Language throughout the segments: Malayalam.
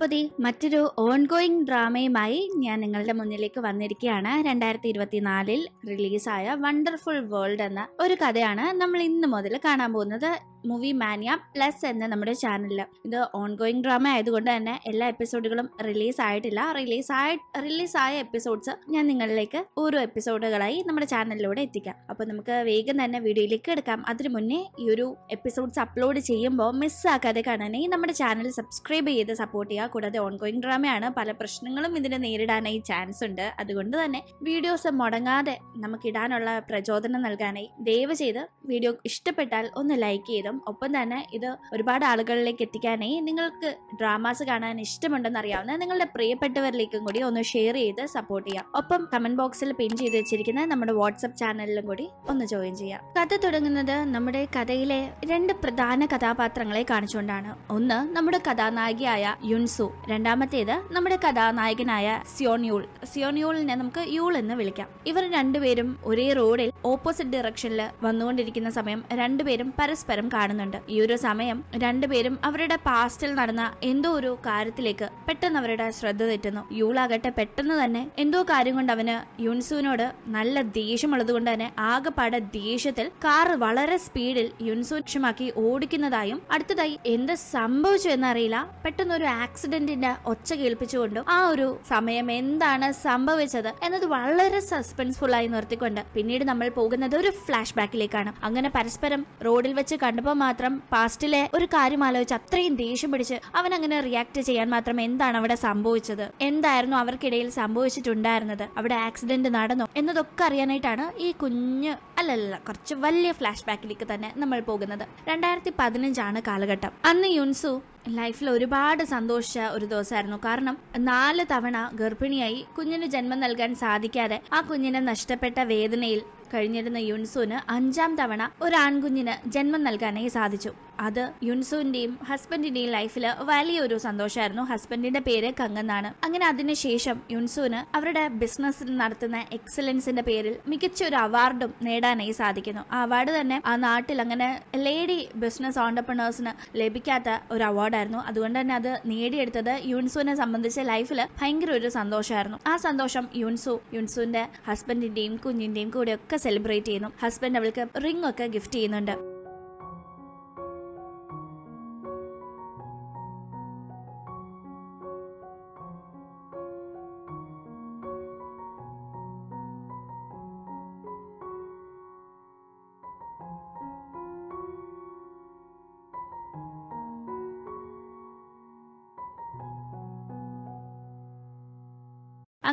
അപ്പോൾ മറ്റൊരു ഓൺ ഗോയിങ് ഡ്രാമയുമായി ഞാൻ നിങ്ങളുടെ മുന്നിലേക്ക് വന്നിരിക്കുകയാണ് രണ്ടായിരത്തി ഇരുപത്തിനാലിൽ റിലീസായ വണ്ടർഫുൾ വേൾഡ് എന്ന ഒരു കഥയാണ് നമ്മൾ ഇന്ന് മുതൽ കാണാൻ പോകുന്നത് മൂവി മാനിയ പ്ലസ് എന്ന നമ്മുടെ ചാനലിൽ ഇത് ഗോയിങ് ഡ്രാമ ആയതുകൊണ്ട് തന്നെ എല്ലാ എപ്പിസോഡുകളും റിലീസ് ആയിട്ടില്ല റിലീസ് ആയി റിലീസായ എപ്പിസോഡ്സ് ഞാൻ നിങ്ങളിലേക്ക് ഓരോ എപ്പിസോഡുകളായി നമ്മുടെ ചാനലിലൂടെ എത്തിക്കാം അപ്പോൾ നമുക്ക് വേഗം തന്നെ വീഡിയോയിലേക്ക് എടുക്കാം അതിനു മുന്നേ ഈ ഒരു എപ്പിസോഡ്സ് അപ്ലോഡ് ചെയ്യുമ്പോൾ മിസ്സാക്കാതെ കാണാനായി നമ്മുടെ ചാനൽ സബ്സ്ക്രൈബ് ചെയ്ത് സപ്പോർട്ട് ചെയ്യുക കൂടാതെ ഗോയിങ് ഡ്രാമയാണ് പല പ്രശ്നങ്ങളും ഇതിനെ നേരിടാനായി ചാൻസ് ഉണ്ട് അതുകൊണ്ട് തന്നെ വീഡിയോസ് മുടങ്ങാതെ നമുക്കിടാനുള്ള പ്രചോദനം നൽകാനായി ദയവ് ചെയ്ത് വീഡിയോ ഇഷ്ടപ്പെട്ടാൽ ഒന്ന് ലൈക്ക് ചെയ്തും ഒപ്പം തന്നെ ഇത് ഒരുപാട് ആളുകളിലേക്ക് എത്തിക്കാനായി നിങ്ങൾക്ക് ഡ്രാമാസ് കാണാൻ ഇഷ്ടമുണ്ടെന്ന് അറിയാവുന്ന നിങ്ങളുടെ പ്രിയപ്പെട്ടവരിലേക്കും കൂടി ഒന്ന് ഷെയർ ചെയ്ത് സപ്പോർട്ട് ചെയ്യാം ഒപ്പം കമന്റ് ബോക്സിൽ പിൻ ചെയ്ത് വെച്ചിരിക്കുന്ന നമ്മുടെ വാട്സപ്പ് ചാനലിലും കൂടി ഒന്ന് ജോയിൻ ചെയ്യാം കഥ തുടങ്ങുന്നത് നമ്മുടെ കഥയിലെ രണ്ട് പ്രധാന കഥാപാത്രങ്ങളെ കാണിച്ചുകൊണ്ടാണ് ഒന്ന് നമ്മുടെ കഥാനായികയായ യുൻസു രണ്ടാമത്തേത് നമ്മുടെ കഥാനായകനായ സിയോൺയൂൾ സിയോൺയൂളിനെ നമുക്ക് യൂൾ എന്ന് വിളിക്കാം ഇവർ രണ്ടുപേരും ഒരേ റോഡിൽ ഓപ്പോസിറ്റ് ഡിറക്ഷനിൽ വന്നുകൊണ്ടിരിക്കുന്ന സമയം രണ്ടുപേരും പരസ്പരം കാണുന്നുണ്ട് ഈ ഒരു സമയം രണ്ടുപേരും അവരുടെ പാസ്റ്റിൽ നടന്ന എന്തോ ഒരു കാര്യത്തിലേക്ക് പെട്ടെന്ന് അവരുടെ ശ്രദ്ധ തെറ്റുന്നു യൂളാകട്ടെ പെട്ടെന്ന് തന്നെ എന്തോ കാര്യം കൊണ്ട് അവന് യുൻസുവിനോട് നല്ല ദേഷ്യമുള്ളത് കൊണ്ട് തന്നെ ആകെപ്പാടെ ദേഷ്യത്തിൽ കാർ വളരെ സ്പീഡിൽ യുൻസു ലക്ഷ്യമാക്കി ഓടിക്കുന്നതായും അടുത്തതായി എന്ത് സംഭവിച്ചു എന്നറിയില്ല പെട്ടെന്ന് ഒരു ആക്സിഡന്റിന്റെ ഒച്ച കേൾപ്പിച്ചുകൊണ്ടും ആ ഒരു സമയം എന്താണ് സംഭവിച്ചത് എന്നത് വളരെ സസ്പെൻസ്ഫുൾ ആയി നിർത്തിക്കൊണ്ട് പിന്നീട് നമ്മൾ പോകുന്നത് ഒരു ഫ്ലാഷ് ബാക്കിലേക്കാണ് അങ്ങനെ പരസ്പരം റോഡിൽ വെച്ച് കണ്ടു ചിലപ്പോൾ മാത്രം പാസ്റ്റിലെ ഒരു കാര്യം ആലോചിച്ച് അത്രയും ദേഷ്യം പിടിച്ച് അവൻ അങ്ങനെ റിയാക്ട് ചെയ്യാൻ മാത്രം എന്താണ് അവിടെ സംഭവിച്ചത് എന്തായിരുന്നു അവർക്കിടയിൽ സംഭവിച്ചിട്ടുണ്ടായിരുന്നത് അവിടെ ആക്സിഡന്റ് നടന്നു എന്നതൊക്കെ അറിയാനായിട്ടാണ് ഈ കുഞ്ഞ് അല്ലല്ല കുറച്ച് വലിയ ഫ്ലാഷ് ബാക്കിലേക്ക് തന്നെ നമ്മൾ പോകുന്നത് രണ്ടായിരത്തി പതിനഞ്ചാണ് കാലഘട്ടം അന്ന് യുൻസു ലൈഫിൽ ഒരുപാട് സന്തോഷിച്ച ഒരു ദിവസമായിരുന്നു കാരണം നാല് തവണ ഗർഭിണിയായി കുഞ്ഞിന് ജന്മം നൽകാൻ സാധിക്കാതെ ആ കുഞ്ഞിനെ നഷ്ടപ്പെട്ട വേദനയിൽ കഴിഞ്ഞിരുന്ന യുൻസുന് അഞ്ചാം തവണ ഒരു ആൺകുഞ്ഞിന് ജന്മം നൽകാനായി സാധിച്ചു അത് യുൻസുവിന്റെയും ഹസ്ബൻഡിന്റെയും ലൈഫിൽ വലിയൊരു സന്തോഷമായിരുന്നു ഹസ്ബൻഡിന്റെ പേര് കങ്ങെന്നാണ് അങ്ങനെ അതിനുശേഷം യുൻസുവിന് അവരുടെ ബിസിനസ് നടത്തുന്ന എക്സലൻസിന്റെ പേരിൽ മികച്ച ഒരു അവാർഡും നേടാനായി സാധിക്കുന്നു ആ അവാർഡ് തന്നെ ആ നാട്ടിൽ അങ്ങനെ ലേഡി ബിസിനസ് ഓണ്ടർപ്രണേഴ്സിന് ലഭിക്കാത്ത ഒരു അവാർഡായിരുന്നു അതുകൊണ്ട് തന്നെ അത് നേടിയെടുത്തത് യുൻസുവിനെ സംബന്ധിച്ച് ലൈഫിൽ ഭയങ്കര ഒരു സന്തോഷമായിരുന്നു ആ സന്തോഷം യുൻസു യുൻസുവിന്റെ ഹസ്ബൻഡിന്റെയും കുഞ്ഞിന്റെയും കൂടെ ഒക്കെ സെലിബ്രേറ്റ് ചെയ്യുന്നു ഹസ്ബൻഡ് അവൾക്ക് റിംഗ് ഒക്കെ ഗിഫ്റ്റ് ചെയ്യുന്നുണ്ട്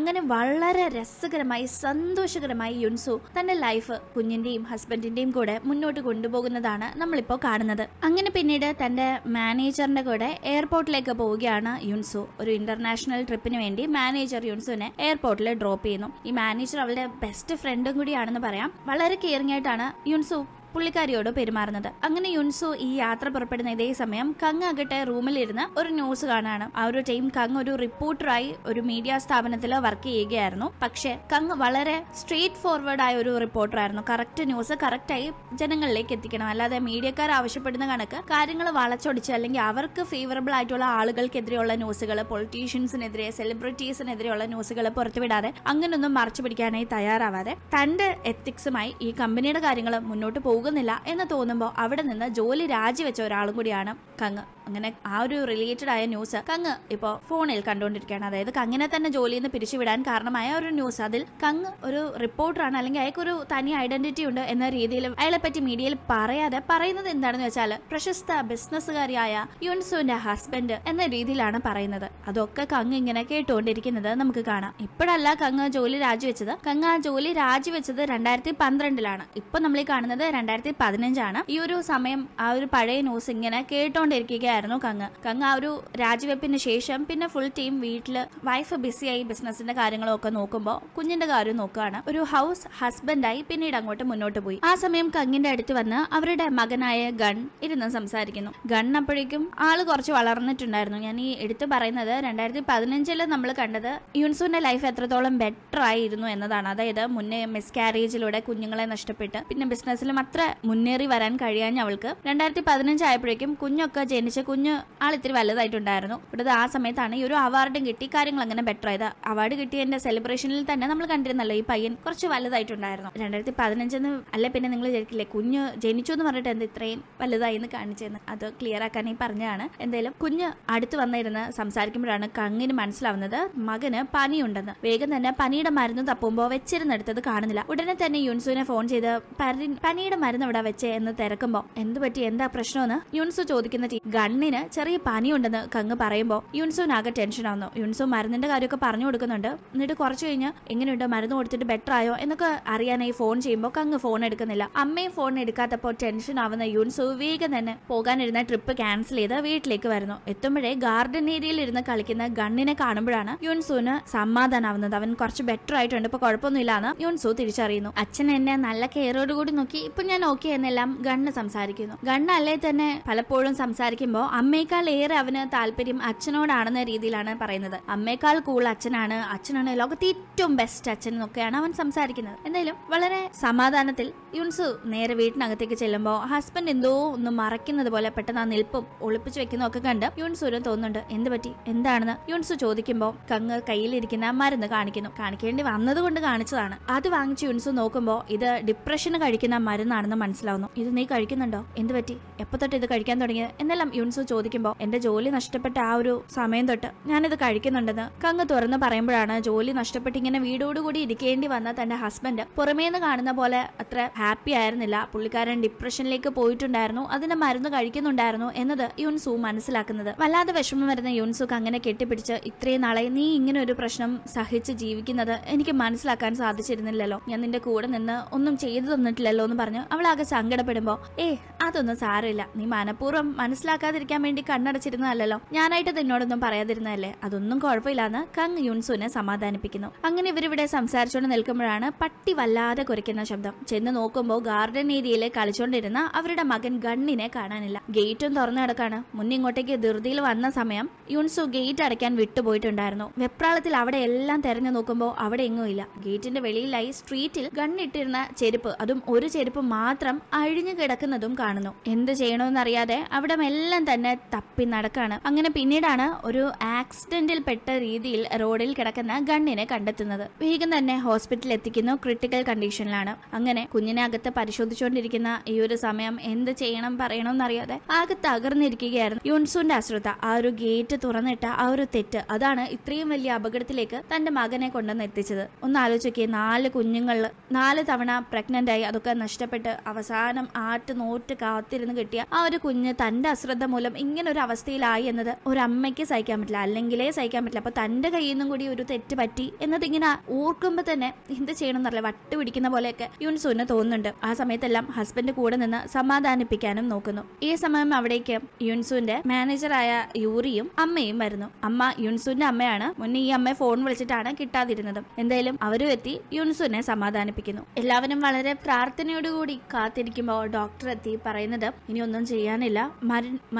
അങ്ങനെ വളരെ രസകരമായി സന്തോഷകരമായി യുൻസു തന്റെ ലൈഫ് കുഞ്ഞിന്റെയും ഹസ്ബൻഡിന്റെയും കൂടെ മുന്നോട്ട് കൊണ്ടുപോകുന്നതാണ് നമ്മളിപ്പോൾ കാണുന്നത് അങ്ങനെ പിന്നീട് തന്റെ മാനേജറിന്റെ കൂടെ എയർപോർട്ടിലേക്ക് പോവുകയാണ് യുൻസു ഒരു ഇന്റർനാഷണൽ ട്രിപ്പിന് വേണ്ടി മാനേജർ യുൻസുവിനെ എയർപോർട്ടിൽ ഡ്രോപ്പ് ചെയ്യുന്നു ഈ മാനേജർ അവളുടെ ബെസ്റ്റ് ഫ്രണ്ടും കൂടിയാണെന്ന് പറയാം വളരെ കെയറിംഗ് ആയിട്ടാണ് യുൻസു പുള്ളിക്കാരിയോട് പെരുമാറുന്നത് അങ്ങനെ യുൻസു ഈ യാത്ര പുറപ്പെടുന്ന ഇതേ സമയം കങ് ആകട്ടെ റൂമിലിരുന്ന് ഒരു ന്യൂസ് കാണാണ് ആ ഒരു ടൈം കങ് ഒരു റിപ്പോർട്ടറായി ഒരു മീഡിയ സ്ഥാപനത്തിൽ വർക്ക് ചെയ്യുകയായിരുന്നു പക്ഷെ കങ് വളരെ സ്ട്രേറ്റ് ഫോർവേഡ് ആയ ഒരു റിപ്പോർട്ടറായിരുന്നു കറക്റ്റ് ന്യൂസ് കറക്റ്റായി ജനങ്ങളിലേക്ക് എത്തിക്കണം അല്ലാതെ മീഡിയക്കാർ ആവശ്യപ്പെടുന്ന കണക്ക് കാര്യങ്ങൾ വളച്ചൊടിച്ച് അല്ലെങ്കിൽ അവർക്ക് ഫേവറബിൾ ആയിട്ടുള്ള ആളുകൾക്കെതിരെയുള്ള ന്യൂസുകൾ പൊളിറ്റീഷ്യൻസിനെതിരെ സെലിബ്രിറ്റീസിനെതിരെയുള്ള ന്യൂസുകൾ പുറത്തുവിടാതെ അങ്ങനെയൊന്നും മറച്ചു പിടിക്കാനായി തയ്യാറാവാതെ തന്റെ എത്തിക്സുമായി ഈ കമ്പനിയുടെ കാര്യങ്ങൾ മുന്നോട്ട് പോകുക പോകുന്നില്ല എന്ന് തോന്നുമ്പോൾ അവിടെ നിന്ന് ജോലി രാജിവെച്ച ഒരാളും കൂടിയാണ് കങ്ങ് അങ്ങനെ ആ ഒരു റിലേറ്റഡ് ആയ ന്യൂസ് കങ്ങ് ഇപ്പോ ഫോണിൽ കണ്ടുകൊണ്ടിരിക്കുകയാണ് അതായത് കങ്ങിനെ തന്നെ ജോലിയിൽ നിന്ന് പിരിച്ചുവിടാൻ കാരണമായ ഒരു ന്യൂസ് അതിൽ കങ് ഒരു റിപ്പോർട്ടറാണ് അല്ലെങ്കിൽ അയാൾക്കൊരു തനി ഐഡന്റിറ്റി ഉണ്ട് എന്ന രീതിയിൽ പറ്റി മീഡിയയിൽ പറയാതെ പറയുന്നത് എന്താണെന്ന് വെച്ചാൽ പ്രശസ്ത ബിസിനസ്സുകാരിയായ യുൻസുവിന്റെ ഹസ്ബൻഡ് എന്ന രീതിയിലാണ് പറയുന്നത് അതൊക്കെ കങ് ഇങ്ങനെ കേട്ടുകൊണ്ടിരിക്കുന്നത് നമുക്ക് കാണാം ഇപ്പോഴല്ല കങ് ജോലി രാജിവെച്ചത് കങ് ആ ജോലി രാജിവെച്ചത് രണ്ടായിരത്തി പന്ത്രണ്ടിലാണ് ഇപ്പൊ നമ്മൾ കാണുന്നത് രണ്ടായിരത്തി പതിനഞ്ചാണ് ഈ ഒരു സമയം ആ ഒരു പഴയ ന്യൂസ് ഇങ്ങനെ കേട്ടോണ്ടിരിക്കുക ആയിരുന്നു കങ്ങ് കങ്ങ് ആ ഒരു രാജിവെപ്പിന് ശേഷം പിന്നെ ഫുൾ ടീം വീട്ടിൽ വൈഫ് ബിസിയായി ബിസിനസിന്റെ കാര്യങ്ങളൊക്കെ നോക്കുമ്പോൾ കുഞ്ഞിന്റെ കാര്യം നോക്കുകയാണ് ഒരു ഹൗസ് ഹസ്ബൻഡായി പിന്നീട് അങ്ങോട്ട് മുന്നോട്ട് പോയി ആ സമയം കങ്ങിന്റെ അടുത്ത് വന്ന് അവരുടെ മകനായ ഗൺ ഇരുന്ന് സംസാരിക്കുന്നു ഗൺ അപ്പോഴേക്കും ആള് കുറച്ച് വളർന്നിട്ടുണ്ടായിരുന്നു ഞാൻ ഈ എടുത്തു പറയുന്നത് രണ്ടായിരത്തി പതിനഞ്ചിൽ നമ്മൾ കണ്ടത് യുൻസുവിന്റെ ലൈഫ് എത്രത്തോളം ബെറ്റർ ആയിരുന്നു എന്നതാണ് അതായത് മുന്നേ മിസ്കാരേജിലൂടെ കുഞ്ഞുങ്ങളെ നഷ്ടപ്പെട്ട് പിന്നെ ബിസിനസ്സിലും അത്ര മുന്നേറി വരാൻ കഴിയാഞ്ഞ അവൾക്ക് രണ്ടായിരത്തി പതിനഞ്ചായപ്പോഴേക്കും കുഞ്ഞൊക്കെ ജനിച്ച് കുഞ്ഞ് ആൾ ഇത്തിരി വലുതായിട്ടുണ്ടായിരുന്നു ഇവിടുത്തെ ആ സമയത്താണ് ഈ ഒരു അവാർഡും കിട്ടി കാര്യങ്ങൾ അങ്ങനെ ബെറ്റർ ആയത് അവാർഡ് കിട്ടിയതിന്റെ സെലിബ്രേഷനിൽ തന്നെ നമ്മൾ കണ്ടിരുന്നല്ലോ ഈ പയ്യൻ കുറച്ച് വലുതായിട്ടുണ്ടായിരുന്നു രണ്ടായിരത്തി പതിനഞ്ചെന്ന് അല്ലെ പിന്നെ നിങ്ങൾ വിചാരിക്കില്ലേ കുഞ്ഞ് ജനിച്ചു എന്ന് പറഞ്ഞിട്ട് എന്ത് ഇത്രയും വലുതായി എന്ന് കാണിച്ചെന്ന് അത് ക്ലിയർ ആക്കാൻ ഈ പറഞ്ഞാണ് എന്തായാലും കുഞ്ഞ് അടുത്ത് വന്നിരുന്ന് സംസാരിക്കുമ്പോഴാണ് കങ്ങിന് മനസ്സിലാവുന്നത് മകന് പനിയുണ്ടെന്ന് വേഗം തന്നെ പനിയുടെ മരുന്ന് തപ്പുമ്പോൾ വെച്ചിരുന്നെടുത്തത് കാണുന്നില്ല ഉടനെ തന്നെ യുൻസുവിനെ ഫോൺ ചെയ്ത് പനിയുടെ മരുന്ന് ഇവിടെ വെച്ചേ എന്ന് തിരക്കുമ്പോൾ എന്ത് പറ്റി എന്താ പ്രശ്നമെന്ന് യുൻസു ചോദിക്കുന്ന ഗൺ കണ്ണിന് ചെറിയ പനിയുണ്ടെന്ന് കങ്ങ് പറയുമ്പോൾ യുൻസോൻ ആകെ ടെൻഷനാവുന്നു യുൻസോ മരുന്നിന്റെ കാര്യമൊക്കെ പറഞ്ഞു കൊടുക്കുന്നുണ്ട് എന്നിട്ട് കുറച്ച് കഴിഞ്ഞ് എങ്ങനെയുണ്ട് മരുന്ന് കൊടുത്തിട്ട് ബെറ്റർ ആയോ എന്നൊക്കെ അറിയാനായി ഫോൺ ചെയ്യുമ്പോൾ കങ്ങ് ഫോൺ എടുക്കുന്നില്ല അമ്മയും ഫോൺ എടുക്കാത്തപ്പോൾ ടെൻഷൻ ആവുന്ന യുൻസോ വേഗം തന്നെ പോകാനിരുന്ന ട്രിപ്പ് ക്യാൻസൽ ചെയ്ത് വീട്ടിലേക്ക് വരുന്നു എത്തുമ്പോഴേ ഗാർഡൻ ഏരിയയിൽ ഇരുന്ന് കളിക്കുന്ന ഗണ്ണിനെ കാണുമ്പോഴാണ് യുൻസുവിന് സമാധാനാവുന്നത് അവൻ കുറച്ച് ബെറ്റർ ആയിട്ടുണ്ട് ഇപ്പൊ കുഴപ്പമൊന്നുമില്ല എന്ന് യുൻസു തിരിച്ചറിയുന്നു അച്ഛൻ എന്നെ നല്ല കെയറോടുകൂടി കൂടി നോക്കി ഇപ്പൊ ഞാൻ ഓക്കെ എന്നെല്ലാം ഗണ്ണ് സംസാരിക്കുന്നു ഗണ്ണ് അല്ലേ തന്നെ പലപ്പോഴും സംസാരിക്കുമ്പോൾ അമ്മയേക്കാൾ ഏറെ അവന് താല്പര്യം അച്ഛനോടാണെന്ന രീതിയിലാണ് പറയുന്നത് അമ്മയേക്കാൾ കൂൾ അച്ഛനാണ് അച്ഛനാണ് ലോകത്തെ ഏറ്റവും ബെസ്റ്റ് അച്ഛൻ എന്നൊക്കെയാണ് അവൻ സംസാരിക്കുന്നത് എന്തായാലും വളരെ സമാധാനത്തിൽ യുൻസു നേരെ വീട്ടിനകത്തേക്ക് ചെല്ലുമ്പോൾ ഹസ്ബൻഡ് എന്തോ ഒന്ന് മറയ്ക്കുന്നത് പോലെ പെട്ടെന്ന് ആ നിൽപ്പും ഒളിപ്പിച്ചു വെക്കുന്നതൊക്കെ ഒക്കെ കണ്ട് യുൻസുവിനും തോന്നുന്നുണ്ട് എന്ത് പറ്റി എന്താണെന്ന് യുൻസു ചോദിക്കുമ്പോൾ കങ്ങ് കയ്യിലിരിക്കുന്ന മരുന്ന് കാണിക്കുന്നു കാണിക്കേണ്ടി വന്നതുകൊണ്ട് കാണിച്ചതാണ് അത് വാങ്ങിച്ച് യുൻസു നോക്കുമ്പോൾ ഇത് ഡിപ്രഷന് കഴിക്കുന്ന മരുന്നാണെന്ന് മനസ്സിലാവുന്നു ഇത് നീ കഴിക്കുന്നുണ്ടോ എന്ത് പറ്റി എപ്പോ തൊട്ട് ഇത് കഴിക്കാൻ തുടങ്ങിയത് എന്നെല്ലാം ഫ്രണ്ട്സ് ചോദിക്കുമ്പോൾ എന്റെ ജോലി നഷ്ടപ്പെട്ട ആ ഒരു സമയം തൊട്ട് ഞാനിത് കഴിക്കുന്നുണ്ടെന്ന് കങ്ങ് തുറന്ന് പറയുമ്പോഴാണ് ജോലി നഷ്ടപ്പെട്ട് ഇങ്ങനെ വീടോടുകൂടി ഇരിക്കേണ്ടി വന്ന തന്റെ ഹസ്ബൻഡ് പുറമേന്ന് കാണുന്ന പോലെ അത്ര ഹാപ്പി ആയിരുന്നില്ല പുള്ളിക്കാരൻ ഡിപ്രഷനിലേക്ക് പോയിട്ടുണ്ടായിരുന്നു അതിന്റെ മരുന്ന് കഴിക്കുന്നുണ്ടായിരുന്നു എന്നത് യുൻസു മനസ്സിലാക്കുന്നത് വല്ലാതെ വിഷമം വരുന്ന യുൻസു അങ്ങനെ കെട്ടിപ്പിടിച്ച് ഇത്രയും നാളെ നീ ഇങ്ങനെ ഒരു പ്രശ്നം സഹിച്ച് ജീവിക്കുന്നത് എനിക്ക് മനസ്സിലാക്കാൻ സാധിച്ചിരുന്നില്ലല്ലോ ഞാൻ നിന്റെ കൂടെ നിന്ന് ഒന്നും ചെയ്തു തന്നിട്ടില്ലല്ലോ എന്ന് പറഞ്ഞു അവളാകെ സങ്കടപ്പെടുമ്പോ ഏ അതൊന്നും സാരമില്ല നീ മനഃപൂർവ്വം മനസ്സിലാക്കാതെ പറയാതിരിക്കാൻ വേണ്ടി കണ്ണടച്ചിരുന്നതല്ലോ ഞാനായിട്ട് നിന്നോടൊന്നും പറയാതിരുന്നതല്ലേ അതൊന്നും കുഴപ്പമില്ലാന്ന് കങ് യുൻസുനെ സമാധാനിപ്പിക്കുന്നു അങ്ങനെ ഇവരിവിടെ സംസാരിച്ചുകൊണ്ട് നിൽക്കുമ്പോഴാണ് പട്ടി വല്ലാതെ കുറയ്ക്കുന്ന ശബ്ദം ചെന്ന് നോക്കുമ്പോൾ ഗാർഡൻ ഏരിയയിൽ കളിച്ചുകൊണ്ടിരുന്ന അവരുടെ മകൻ ഗണ്ണിനെ കാണാനില്ല ഗേറ്റും തുറന്നു കിടക്കാണ് മുന്നിങ്ങോട്ടേക്ക് ധൃതിയിൽ വന്ന സമയം യുൻസു ഗേറ്റ് അടയ്ക്കാൻ വിട്ടുപോയിട്ടുണ്ടായിരുന്നു വെപ്രാളത്തിൽ അവിടെ എല്ലാം തെരഞ്ഞു നോക്കുമ്പോൾ അവിടെ എങ്ങും ഇല്ല ഗേറ്റിന്റെ വെളിയിലായി സ്ട്രീറ്റിൽ ഗണ്ണിട്ടിരുന്ന ചെരുപ്പ് അതും ഒരു ചെരുപ്പ് മാത്രം അഴിഞ്ഞു കിടക്കുന്നതും കാണുന്നു എന്ത് ചെയ്യണമെന്നറിയാതെ അവിടെ എല്ലാം തന്നെ തപ്പി നടക്കാണ് അങ്ങനെ പിന്നീടാണ് ഒരു ആക്സിഡന്റിൽ പെട്ട രീതിയിൽ റോഡിൽ കിടക്കുന്ന ഗണ്ണിനെ കണ്ടെത്തുന്നത് വേഗം തന്നെ ഹോസ്പിറ്റലിൽ എത്തിക്കുന്നു ക്രിട്ടിക്കൽ കണ്ടീഷനിലാണ് അങ്ങനെ കുഞ്ഞിനെ അകത്ത് പരിശോധിച്ചുകൊണ്ടിരിക്കുന്ന ഈ ഒരു സമയം എന്ത് ചെയ്യണം പറയണം എന്നറിയാതെ ആകെ തകർന്നിരിക്കുകയായിരുന്നു യുൺസുന്റെ അശ്രദ്ധ ആ ഒരു ഗേറ്റ് തുറന്നിട്ട ആ ഒരു തെറ്റ് അതാണ് ഇത്രയും വലിയ അപകടത്തിലേക്ക് തന്റെ മകനെ കൊണ്ടുവന്ന് എത്തിച്ചത് ഒന്ന് ആലോചിക്കുക നാല് കുഞ്ഞുങ്ങൾ നാല് തവണ പ്രഗ്നന്റ് ആയി അതൊക്കെ നഷ്ടപ്പെട്ട് അവസാനം ആട്ട് നോട്ട് കാത്തിരുന്ന് കിട്ടിയ ആ ഒരു കുഞ്ഞ് തന്റെ അശ്രദ്ധ മൂലം ഇങ്ങനെ ഒരു അവസ്ഥയിലായി എന്നത് ഒരമ്മയ്ക്ക് സഹിക്കാൻ പറ്റില്ല അല്ലെങ്കിലേ സഹിക്കാൻ പറ്റില്ല അപ്പോൾ തന്റെ കയ്യിൽ നിന്നും കൂടി ഒരു തെറ്റ് പറ്റി എന്നതിങ്ങനെ ഓർക്കുമ്പോ തന്നെ എന്ത് ചെയ്യണം എന്നറിയില്ല വട്ട് പിടിക്കുന്ന പോലെയൊക്കെ യൂൻസൂന് തോന്നുന്നുണ്ട് ആ സമയത്തെല്ലാം ഹസ്ബൻഡ് കൂടെ നിന്ന് സമാധാനിപ്പിക്കാനും നോക്കുന്നു ഈ സമയം അവിടേക്ക് യുൻസുന്റെ മാനേജറായ യൂറിയും അമ്മയും വരുന്നു അമ്മ യുൻസുന്റെ അമ്മയാണ് മുന്നേ ഈ അമ്മയെ ഫോൺ വിളിച്ചിട്ടാണ് കിട്ടാതിരുന്നത് എന്തായാലും അവരും എത്തി യുൻസുനെ സമാധാനിപ്പിക്കുന്നു എല്ലാവരും വളരെ പ്രാർത്ഥനയോടുകൂടി കാത്തിരിക്കുമ്പോൾ ഡോക്ടർ എത്തി പറയുന്നത് ഇനി ഒന്നും ചെയ്യാനില്ല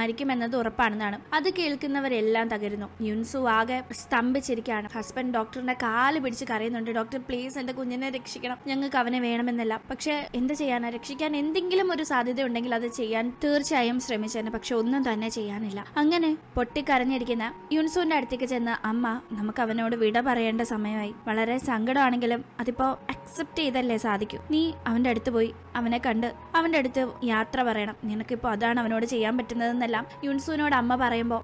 മരിക്കുമെന്നത് ഉറപ്പാണെന്നാണ് അത് കേൾക്കുന്നവരെല്ലാം തകരുന്നു യുൻസു ആകെ സ്തംഭിച്ചിരിക്കുകയാണ് ഹസ്ബൻഡ് ഡോക്ടറിന്റെ കാല് പിടിച്ച് കരയുന്നുണ്ട് ഡോക്ടർ പ്ലീസ് എന്റെ കുഞ്ഞിനെ രക്ഷിക്കണം ഞങ്ങൾക്ക് അവനെ വേണമെന്നല്ല പക്ഷെ എന്ത് ചെയ്യാനാ രക്ഷിക്കാൻ എന്തെങ്കിലും ഒരു സാധ്യത ഉണ്ടെങ്കിൽ അത് ചെയ്യാൻ തീർച്ചയായും ശ്രമിച്ചേനെ പക്ഷെ ഒന്നും തന്നെ ചെയ്യാനില്ല അങ്ങനെ പൊട്ടിക്കരഞ്ഞിരിക്കുന്ന യുൻസുവിന്റെ അടുത്തേക്ക് ചെന്ന് അമ്മ നമുക്ക് അവനോട് വിട പറയേണ്ട സമയമായി വളരെ സങ്കടമാണെങ്കിലും അതിപ്പോ അക്സെപ്റ്റ് ചെയ്തല്ലേ സാധിക്കൂ നീ അവന്റെ അടുത്ത് പോയി അവനെ കണ്ട് അവന്റെ അടുത്ത് യാത്ര പറയണം നിനക്കിപ്പോ അതാണ് അവനോട് ചെയ്യാൻ പറ്റുന്നതെന്നല്ല എന്നെല്ലാം യുൻസുവിനോട് അമ്മ പറയുമ്പോൾ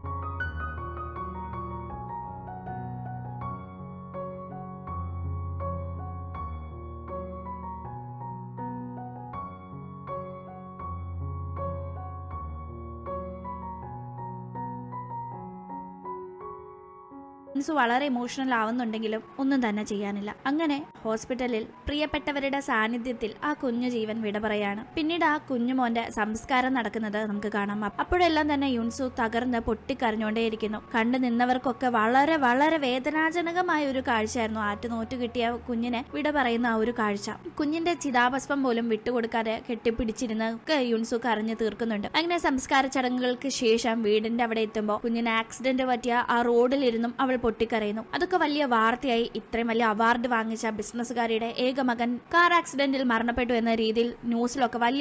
മീൻസ് വളരെ ഇമോഷണൽ ആവുന്നുണ്ടെങ്കിലും ഒന്നും തന്നെ ചെയ്യാനില്ല അങ്ങനെ ഹോസ്പിറ്റലിൽ പ്രിയപ്പെട്ടവരുടെ സാന്നിധ്യത്തിൽ ആ കുഞ്ഞു ജീവൻ വിട പറയാണ് പിന്നീട് ആ കുഞ്ഞുമോന്റെ സംസ്കാരം നടക്കുന്നത് നമുക്ക് കാണാം അപ്പോഴെല്ലാം തന്നെ യുൻസു തകർന്ന് പൊട്ടിക്കരഞ്ഞുകൊണ്ടേയിരിക്കുന്നു കണ്ടു നിന്നവർക്കൊക്കെ വളരെ വളരെ വേദനാജനകമായ ഒരു കാഴ്ചയായിരുന്നു ആറ്റുനോറ്റു കിട്ടിയ കുഞ്ഞിനെ വിട പറയുന്ന ആ ഒരു കാഴ്ച കുഞ്ഞിന്റെ ചിതാഭസ്മം പോലും വിട്ടുകൊടുക്കാതെ കെട്ടിപ്പിടിച്ചിരുന്ന യുൻസു കരഞ്ഞു തീർക്കുന്നുണ്ട് അങ്ങനെ സംസ്കാര ചടങ്ങുകൾക്ക് ശേഷം വീടിന്റെ അവിടെ എത്തുമ്പോൾ കുഞ്ഞിന് ആക്സിഡന്റ് പറ്റിയ ആ റോഡിലിരുന്നും അവൾ പൊട്ടിക്കരയുന്നു അതൊക്കെ വലിയ വാർത്തയായി ഇത്രയും വലിയ അവാർഡ് വാങ്ങിച്ച ബിസിനസ്സുകാരിയുടെ ഏക മകൻ കാർ ആക്സിഡന്റിൽ മരണപ്പെട്ടു എന്ന രീതിയിൽ ന്യൂസിലൊക്കെ വലിയ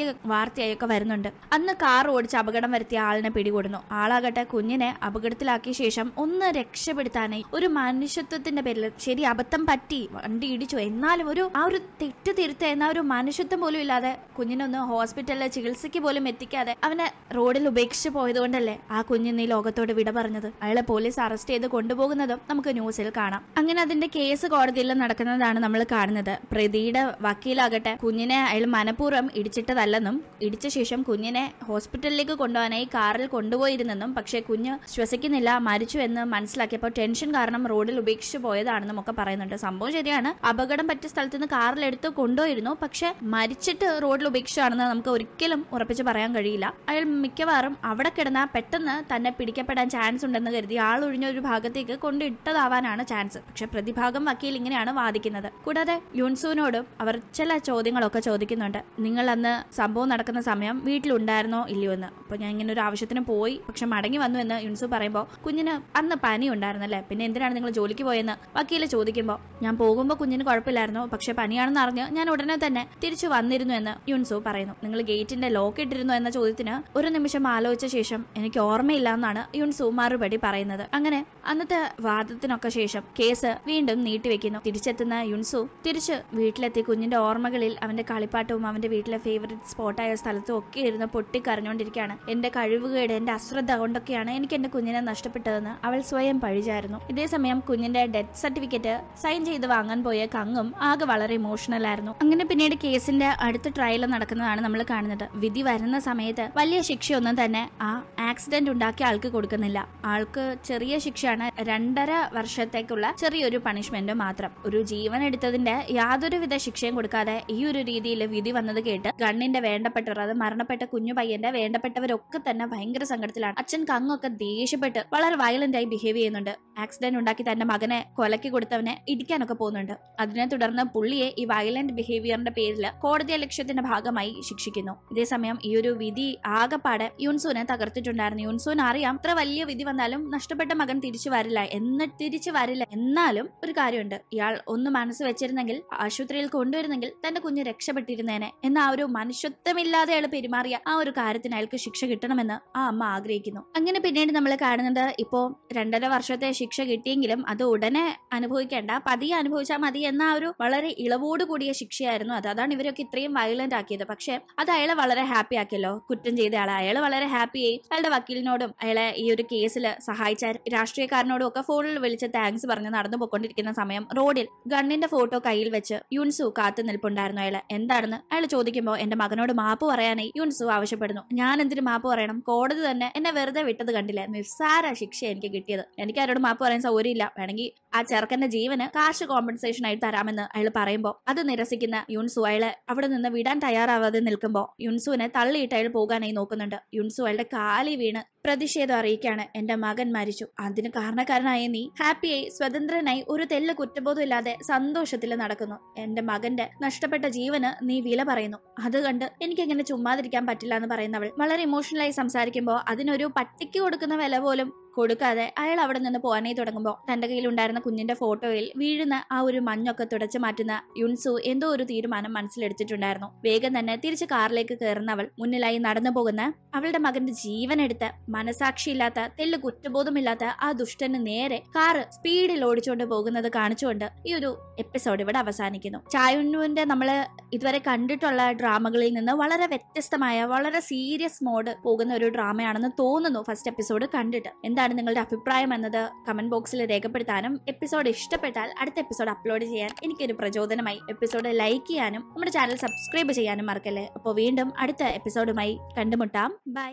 ഒക്കെ വരുന്നുണ്ട് അന്ന് കാർ ഓടിച്ച് അപകടം വരുത്തിയ ആളിനെ പിടികൂടുന്നു ആളാകട്ടെ കുഞ്ഞിനെ അപകടത്തിലാക്കിയ ശേഷം ഒന്ന് രക്ഷപ്പെടുത്താനായി ഒരു മനുഷ്യത്വത്തിന്റെ പേരിൽ ശരി അബദ്ധം പറ്റി വണ്ടി ഇടിച്ചു എന്നാലും ഒരു ആ ഒരു തെറ്റ് തിരുത്ത എന്ന ഒരു മനുഷ്യത്വം പോലും ഇല്ലാതെ കുഞ്ഞിനൊന്ന് ഹോസ്പിറ്റലിലെ ചികിത്സയ്ക്ക് പോലും എത്തിക്കാതെ അവനെ റോഡിൽ ഉപേക്ഷിച്ച് പോയതുകൊണ്ടല്ലേ ആ കുഞ്ഞിന് ഈ ലോകത്തോട് വിട പറഞ്ഞത് അയാളെ പോലീസ് അറസ്റ്റ് ചെയ്ത് കൊണ്ടുപോകുന്നതും നമുക്ക് ന്യൂസിൽ കാണാം അങ്ങനെ അതിന്റെ കേസ് കോടതിയിൽ നടക്കുന്നതാണ് നമ്മൾ കാണുന്നത് പ്രതിയുടെ വക്കീലാകട്ടെ കുഞ്ഞിനെ അയാൾ മനഃപൂർവ്വം ഇടിച്ചിട്ടതല്ലെന്നും ഇടിച്ച ശേഷം കുഞ്ഞിനെ ഹോസ്പിറ്റലിലേക്ക് കൊണ്ടുപോകാനായി കാറിൽ കൊണ്ടുപോയിരുന്നെന്നും പക്ഷേ കുഞ്ഞ് ശ്വസിക്കുന്നില്ല മരിച്ചു എന്ന് മനസ്സിലാക്കിയപ്പോൾ ടെൻഷൻ കാരണം റോഡിൽ ഉപേക്ഷിച്ചു പോയതാണെന്നും ഒക്കെ പറയുന്നുണ്ട് സംഭവം ശരിയാണ് അപകടം പറ്റിയ സ്ഥലത്ത് നിന്ന് കാറിലെടുത്ത് കൊണ്ടുപോയിരുന്നു പക്ഷെ മരിച്ചിട്ട് റോഡിൽ ഉപേക്ഷിച്ചാണെന്ന് നമുക്ക് ഒരിക്കലും ഉറപ്പിച്ച് പറയാൻ കഴിയില്ല അയാൾ മിക്കവാറും അവിടെ കിടന്നാൽ പെട്ടെന്ന് തന്നെ പിടിക്കപ്പെടാൻ ചാൻസ് ഉണ്ടെന്ന് കരുതി ആൾ ഒഴിഞ്ഞ ഒരു ഭാഗത്തേക്ക് കൊണ്ടു ഇട്ടതാവാനാണ് ചാൻസ് പക്ഷെ പ്രതിഭാഗം വക്കീൽ ഇങ്ങനെയാണ് വാദിക്കുന്നത് കൂടാതെ യുൻസൂനോടും അവർ ചില ചോദ്യങ്ങളൊക്കെ ചോദിക്കുന്നുണ്ട് നിങ്ങൾ അന്ന് സംഭവം നടക്കുന്ന സമയം വീട്ടിലുണ്ടായിരുന്നോ ഇല്ലയോ എന്ന് അപ്പൊ ഞാൻ ഇങ്ങനെ ഒരു ആവശ്യത്തിന് പോയി പക്ഷെ മടങ്ങി വന്നു എന്ന് യുൻസു പറയുമ്പോൾ കുഞ്ഞിന് അന്ന് പനി ഉണ്ടായിരുന്നല്ലേ പിന്നെ എന്തിനാണ് നിങ്ങൾ ജോലിക്ക് പോയെന്ന് വക്കീല് ചോദിക്കുമ്പോൾ ഞാൻ പോകുമ്പോൾ കുഞ്ഞിന് കുഴപ്പമില്ലായിരുന്നു പക്ഷെ പനിയാണെന്ന് അറിഞ്ഞ് ഞാൻ ഉടനെ തന്നെ തിരിച്ചു വന്നിരുന്നു എന്ന് യുൻസു പറയുന്നു നിങ്ങൾ ഗേറ്റിന്റെ ലോക്ക് ഇട്ടിരുന്നു എന്ന ചോദ്യത്തിന് ഒരു നിമിഷം ആലോചിച്ച ശേഷം എനിക്ക് ഓർമ്മയില്ല എന്നാണ് യുൻസു മറുപടി പറയുന്നത് അങ്ങനെ അന്നത്തെ വാ വാദത്തിനൊക്കെ ശേഷം കേസ് വീണ്ടും നീട്ടിവെക്കുന്നു തിരിച്ചെത്തുന്ന യുൻസു തിരിച്ച് വീട്ടിലെത്തി കുഞ്ഞിന്റെ ഓർമ്മകളിൽ അവന്റെ കളിപ്പാട്ടവും അവന്റെ വീട്ടിലെ ഫേവറേറ്റ് സ്പോട്ടായ സ്ഥലത്തും ഒക്കെ ഇരുന്ന് പൊട്ടിക്കറിഞ്ഞുകൊണ്ടിരിക്കുകയാണ് എന്റെ കഴിവുകേട് എന്റെ അശ്രദ്ധ കൊണ്ടൊക്കെയാണ് എനിക്ക് എന്റെ കുഞ്ഞിനെ നഷ്ടപ്പെട്ടതെന്ന് അവൾ സ്വയം പഴിചായിരുന്നു ഇതേസമയം കുഞ്ഞിന്റെ ഡെത്ത് സർട്ടിഫിക്കറ്റ് സൈൻ ചെയ്ത് വാങ്ങാൻ പോയ കങ്ങും ആകെ വളരെ ഇമോഷണൽ ആയിരുന്നു അങ്ങനെ പിന്നീട് കേസിന്റെ അടുത്ത ട്രയൽ നടക്കുന്നതാണ് നമ്മൾ കാണുന്നത് വിധി വരുന്ന സമയത്ത് വലിയ ശിക്ഷയൊന്നും തന്നെ ആ ആക്സിഡന്റ് ഉണ്ടാക്കിയ ആൾക്ക് കൊടുക്കുന്നില്ല ആൾക്ക് ചെറിയ ശിക്ഷയാണ് രണ്ടര ഒന്നര വർഷത്തേക്കുള്ള ചെറിയൊരു പണിഷ്മെന്റ് മാത്രം ഒരു ജീവൻ എടുത്തതിന്റെ യാതൊരുവിധ ശിക്ഷയും കൊടുക്കാതെ ഈ ഒരു രീതിയിൽ വിധി വന്നത് കേട്ട് ഗണ്ണിന്റെ വേണ്ടപ്പെട്ടവർ അത് മരണപ്പെട്ട കുഞ്ഞു പയ്യന്റെ വേണ്ടപ്പെട്ടവരൊക്കെ തന്നെ ഭയങ്കര സങ്കടത്തിലാണ് അച്ഛൻ കങ്ങൊക്കെ ദേഷ്യപ്പെട്ട് വളരെ വയലന്റ് ആയി ബിഹേവ് ചെയ്യുന്നുണ്ട് ആക്സിഡന്റ് ഉണ്ടാക്കി തന്റെ മകനെ കൊലക്കി കൊടുത്തവനെ ഇടിക്കാനൊക്കെ പോകുന്നുണ്ട് അതിനെ തുടർന്ന് പുള്ളിയെ ഈ വയലന്റ് ബിഹേവിയറിന്റെ പേരിൽ കോടതി ലക്ഷ്യത്തിന്റെ ഭാഗമായി ശിക്ഷിക്കുന്നു ഇതേസമയം ഈ ഒരു വിധി ആകെപ്പാടെ യുൻസൂനെ തകർത്തിട്ടുണ്ടായിരുന്നു യുൻസൂൻ അറിയാം ഇത്ര വലിയ വിധി വന്നാലും നഷ്ടപ്പെട്ട മകൻ തിരിച്ചു വരില്ല എന്ന് ഒന്ന് തിരിച്ചു വരില്ല എന്നാലും ഒരു കാര്യമുണ്ട് ഇയാൾ ഒന്ന് മനസ്സ് വെച്ചിരുന്നെങ്കിൽ ആശുപത്രിയിൽ കൊണ്ടുവരുന്നെങ്കിൽ തന്റെ കുഞ്ഞ് രക്ഷപ്പെട്ടിരുന്നേനെ എന്ന ആ ഒരു മനുഷ്യത്വമില്ലാതെ അയാൾ പെരുമാറിയ ആ ഒരു കാര്യത്തിന് അയാൾക്ക് ശിക്ഷ കിട്ടണമെന്ന് ആ അമ്മ ആഗ്രഹിക്കുന്നു അങ്ങനെ പിന്നീട് നമ്മൾ കാണുന്നത് ഇപ്പോ രണ്ടര വർഷത്തെ ശിക്ഷ കിട്ടിയെങ്കിലും അത് ഉടനെ അനുഭവിക്കേണ്ട പതിയെ അനുഭവിച്ചാൽ മതി എന്ന ആ ഒരു വളരെ ഇളവോട് കൂടിയ ശിക്ഷയായിരുന്നു അത് അതാണ് ഇവരൊക്കെ ഇത്രയും വയലന്റ് ആക്കിയത് പക്ഷെ അത് അയാളെ വളരെ ഹാപ്പി ആക്കിയല്ലോ കുറ്റം ചെയ്ത ആളെ അയാൾ വളരെ ഹാപ്പിയായി അയാളുടെ വക്കീലിനോടും അയാളെ ഈ ഒരു കേസിൽ സഹായിച്ച രാഷ്ട്രീയക്കാരനോടും ഒക്കെ ഫോൺ ഫോണിൽ വിളിച്ച് താങ്ക്സ് പറഞ്ഞ് നടന്നു പോയിക്കൊണ്ടിരിക്കുന്ന സമയം റോഡിൽ ഗണ്ണിന്റെ ഫോട്ടോ കയ്യിൽ വെച്ച് യുൻസു കാത്തു നിൽപ്പുണ്ടായിരുന്നു അയാൾ എന്താണെന്ന് അയാൾ ചോദിക്കുമ്പോൾ എന്റെ മകനോട് മാപ്പ് പറയാനായി യുൻസു ആവശ്യപ്പെടുന്നു ഞാൻ എന്തിനു മാപ്പ് പറയണം കോടതി തന്നെ എന്നെ വെറുതെ വിട്ടത് കണ്ടില്ല നിസ്സാര ശിക്ഷ എനിക്ക് കിട്ടിയത് എനിക്ക് ആരോട് മാപ്പ് പറയാൻ സൗകര്യമില്ല വേണമെങ്കിൽ ആ ചെറുക്കന്റെ ജീവന് കാശ് കോമ്പൻസേഷൻ ആയിട്ട് തരാമെന്ന് അയാൾ പറയുമ്പോൾ അത് നിരസിക്കുന്ന യുൻസു അയാളെ അവിടെ നിന്ന് വിടാൻ തയ്യാറാവാതെ നിൽക്കുമ്പോൾ യുൻസുവിനെ തള്ളിയിട്ട് അയാൾ പോകാനായി നോക്കുന്നുണ്ട് യുൻസു അയാളുടെ കാലി വീണ് പ്രതിഷേധം അറിയിക്കാണ് എന്റെ മകൻ മരിച്ചു അതിന് കാരണക്കാരനായ നീ ഹാപ്പിയായി സ്വതന്ത്രനായി ഒരു തെല്ല കുറ്റബോധമില്ലാതെ സന്തോഷത്തിൽ നടക്കുന്നു എന്റെ മകന്റെ നഷ്ടപ്പെട്ട ജീവന് നീ വില പറയുന്നു അത് കണ്ട് എങ്ങനെ ചുമ്മാതിരിക്കാൻ പറ്റില്ല എന്ന് പറയുന്നവൾ വളരെ ഇമോഷണലായി സംസാരിക്കുമ്പോൾ അതിനൊരു പട്ടിക്ക് കൊടുക്കുന്ന വില പോലും കൊടുക്കാതെ അയാൾ അവിടെ നിന്ന് പോകാനായി തുടങ്ങുമ്പോൾ തൻ്റെ കയ്യിലുണ്ടായിരുന്ന കുഞ്ഞിൻ്റെ ഫോട്ടോയിൽ വീഴുന്ന ആ ഒരു മഞ്ഞൊക്കെ തുടച്ചു മാറ്റുന്ന യുൻസു എന്തോ ഒരു തീരുമാനം മനസ്സിലെടുത്തിട്ടുണ്ടായിരുന്നു വേഗം തന്നെ തിരിച്ച് കാറിലേക്ക് കയറുന്ന അവൾ മുന്നിലായി നടന്നു പോകുന്ന അവളുടെ മകന്റെ ജീവനെടുത്ത് മനസാക്ഷിയില്ലാത്ത തെല്ല് കുറ്റബോധമില്ലാത്ത ആ ദുഷ്ടന് നേരെ കാറ് സ്പീഡിൽ ഓടിച്ചുകൊണ്ട് പോകുന്നത് കാണിച്ചുകൊണ്ട് ഈ ഒരു എപ്പിസോഡ് ഇവിടെ അവസാനിക്കുന്നു ചായുണ്ണുവിന്റെ നമ്മൾ ഇതുവരെ കണ്ടിട്ടുള്ള ഡ്രാമകളിൽ നിന്ന് വളരെ വ്യത്യസ്തമായ വളരെ സീരിയസ് മോഡ് പോകുന്ന ഒരു ഡ്രാമയാണെന്ന് തോന്നുന്നു ഫസ്റ്റ് എപ്പിസോഡ് കണ്ടിട്ട് എന്താ എന്താണ് നിങ്ങളുടെ അഭിപ്രായം എന്നത് കമൻറ്റ് ബോക്സിൽ രേഖപ്പെടുത്താനും എപ്പിസോഡ് ഇഷ്ടപ്പെട്ടാൽ അടുത്ത എപ്പിസോഡ് അപ്ലോഡ് ചെയ്യാൻ എനിക്കൊരു പ്രചോദനമായി എപ്പിസോഡ് ലൈക്ക് ചെയ്യാനും നമ്മുടെ ചാനൽ സബ്സ്ക്രൈബ് ചെയ്യാനും മറക്കല്ലേ അപ്പോൾ വീണ്ടും അടുത്ത എപ്പിസോഡുമായി കണ്ടുമുട്ടാം ബൈ